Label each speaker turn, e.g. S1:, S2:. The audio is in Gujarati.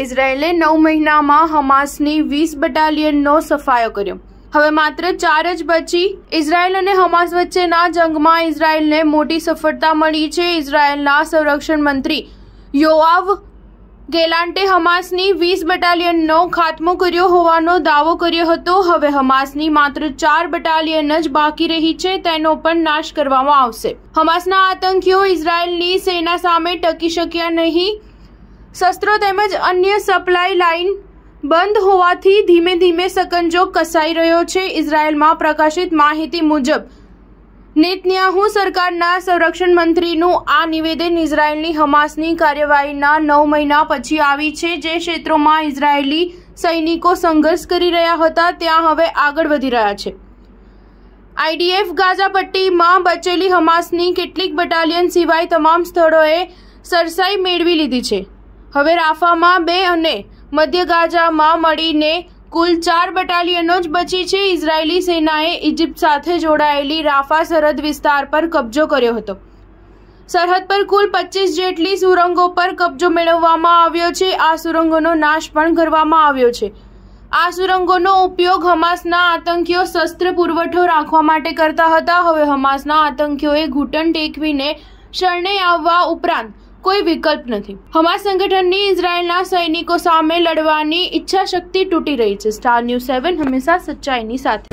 S1: ઇઝરાયેલે નવ મહિનામાં હમાસની વીસ બટાલિયનનો સફાયો કર્યો હવે માત્ર ચાર જ બચી ઇઝરાયેલ અને હમાસ વચ્ચેના જંગમાં ઇઝરાયેલને મોટી સફળતા મળી છે ઇઝરાયેલના સંરક્ષણ મંત્રી યોઆવ ગેલાન્ટે હમાસની વીસ બટાલિયનનો ખાત્મો કર્યો હોવાનો દાવો કર્યો હતો હવે હમાસની માત્ર ચાર બટાલિયન જ બાકી રહી છે તેનો પણ નાશ કરવામાં આવશે હમાસના આતંકીઓ ઇઝરાયેલની સેના સામે ટકી શક્યા નહીં શસ્ત્રો તેમજ અન્ય સપ્લાય લાઇન બંધ હોવાથી ધીમે ધીમે સકંજો કસાઈ રહ્યો છે ઇઝરાયેલમાં પ્રકાશિત માહિતી મુજબ નેતન્યાહુ સરકારના સંરક્ષણ મંત્રીનું આ નિવેદન ઇઝરાયલની હમાસની કાર્યવાહીના નવ મહિના પછી આવી છે જે ક્ષેત્રોમાં ઇઝરાયેલી સૈનિકો સંઘર્ષ કરી રહ્યા હતા ત્યાં હવે આગળ વધી રહ્યા છે આઈડીએફ ગાઝાપટ્ટીમાં બચેલી હમાસની કેટલીક બટાલિયન સિવાય તમામ સ્થળોએ સરસાઈ મેળવી લીધી છે હવે રાફામાં બે અને મધ્ય ગાઝામાં મળીને કુલ ચાર બટાલિયનો જ બચી છે ઇઝરાયેલી સેનાએ ઇજિપ્ત સાથે જોડાયેલી રાફા સરહદ વિસ્તાર પર કબજો કર્યો હતો સરહદ પર કુલ પચીસ જેટલી સુરંગો પર કબજો મેળવવામાં આવ્યો છે આ સુરંગોનો નાશ પણ કરવામાં આવ્યો છે આ સુરંગોનો ઉપયોગ હમાસના આતંકીઓ શસ્ત્ર પુરવઠો રાખવા માટે કરતા હતા હવે હમાસના આતંકીઓએ ઘૂંટણ ટેકવીને શરણે આવવા ઉપરાંત કોઈ વિકલ્પ નથી હમાસ સંગઠનની ઇઝરાયેલના સૈનિકો સામે લડવાની ઈચ્છા શક્તિ તૂટી રહી છે સ્ટાર ન્યૂઝ સેવન હંમેશા સચ્ચાઈની સાથે